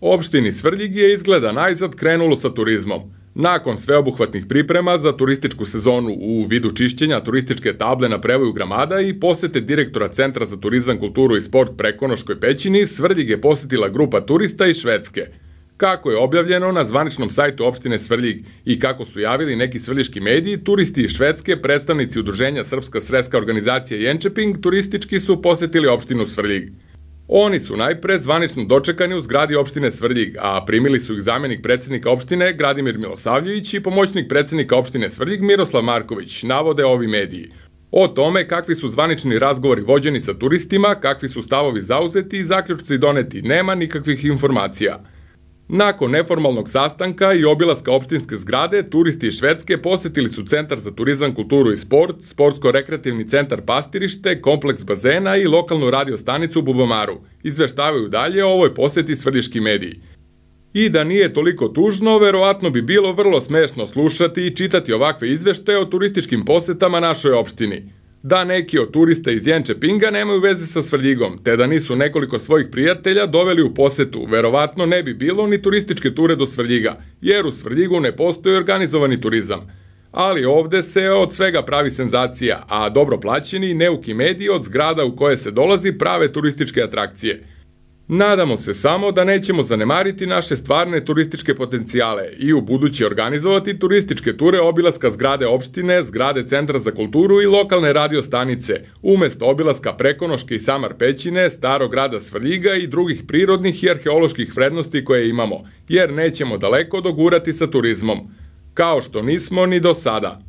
Opštini Svrljig je izgleda najzad krenulo sa turizmom. Nakon sveobuhvatnih priprema za turističku sezonu u vidu čišćenja turističke table na prevoju Gramada i posete direktora Centra za turizam, kulturu i sport Prekonoškoj pećini, Svrljig je posetila grupa turista iz Švedske. Kako je objavljeno na zvaničnom sajtu opštine Svrljig i kako su javili neki svrljiški mediji, turisti iz Švedske, predstavnici udruženja Srpska sredska organizacija Jenčeping, turistički su posetili opštinu Svrljig. Oni su najpre zvanično dočekani u zgradi opštine Svrljig, a primili su ih zamenik predsednika opštine Gradimir Milosavljević i pomoćnik predsednika opštine Svrljig Miroslav Marković, navode ovi mediji. O tome kakvi su zvanični razgovori vođeni sa turistima, kakvi su stavovi zauzeti i zaključci doneti, nema nikakvih informacija. Nakon neformalnog sastanka i obilaska opštinske zgrade, turisti iz Švedske posetili su Centar za turizam, kulturu i sport, Sportsko-rekreativni centar Pastirište, kompleks bazena i lokalnu radiostanicu Bubamaru. Izveštavaju dalje o ovoj poseti svrljiški mediji. I da nije toliko tužno, verovatno bi bilo vrlo smešno slušati i čitati ovakve izveštaje o turističkim posetama našoj opštini da neki od turista iz Jenčepinga nemaju veze sa Svrljigom, te da nisu nekoliko svojih prijatelja doveli u posetu, verovatno ne bi bilo ni turističke ture do Svrljiga, jer u Svrljigu ne postoji organizovani turizam. Ali ovde se od svega pravi senzacija, a dobro plaćeni neuki mediji od zgrada u koje se dolazi prave turističke atrakcije – Nadamo se samo da nećemo zanemariti naše stvarne turističke potencijale i u budući organizovati turističke ture obilaska zgrade opštine, zgrade Centra za kulturu i lokalne radio stanice, umesto obilaska Prekonoške i Samar Pećine, starog grada Svrljiga i drugih prirodnih i arheoloških vrednosti koje imamo, jer nećemo daleko dogurati sa turizmom, kao što nismo ni do sada.